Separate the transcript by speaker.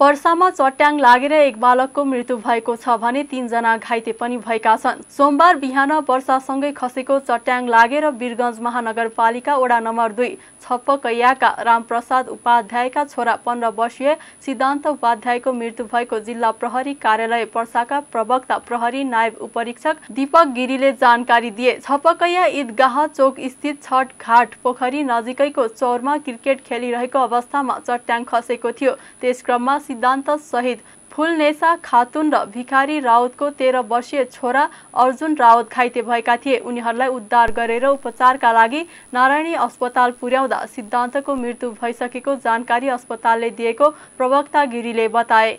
Speaker 1: पर्सामा चट्याङ लागेर एक बालकको मृत्यु भएको छ भने तीनजना घाइते पनि भएका छन् सोमबार बिहान वर्षासँगै खसेको चट्याङ लागेर वीरगञ्ज महानगरपालिका वडा नम्बर दुई छप्पकैयाका रामप्रसाद उपाध्यायका छोरा पन्ध्र वर्षीय सिद्धान्त उपाध्यायको मृत्यु भएको जिल्ला प्रहरी कार्यालय पर्साका प्रवक्ता प्रहरी नायब उपरीक्षक दीपक गिरीले जानकारी दिए छप्पकैया ईदगाह चोक स्थित छठ घाट पोखरी नजिकैको चौरमा क्रिकेट खेलिरहेको अवस्थामा चट्याङ खसेको थियो त्यस क्रममा सिद्धान्त सहित फुलनेसा खातुन र भिखारी राउतको तेह्र वर्षीय छोरा अर्जुन राउत घाइते भएका थिए उनीहरूलाई उद्धार गरेर उपचारका लागि नारायणी अस्पताल पुर्याउँदा सिद्धान्तको मृत्यु भइसकेको जानकारी अस्पतालले दिएको प्रवक्ता गिरीले बताए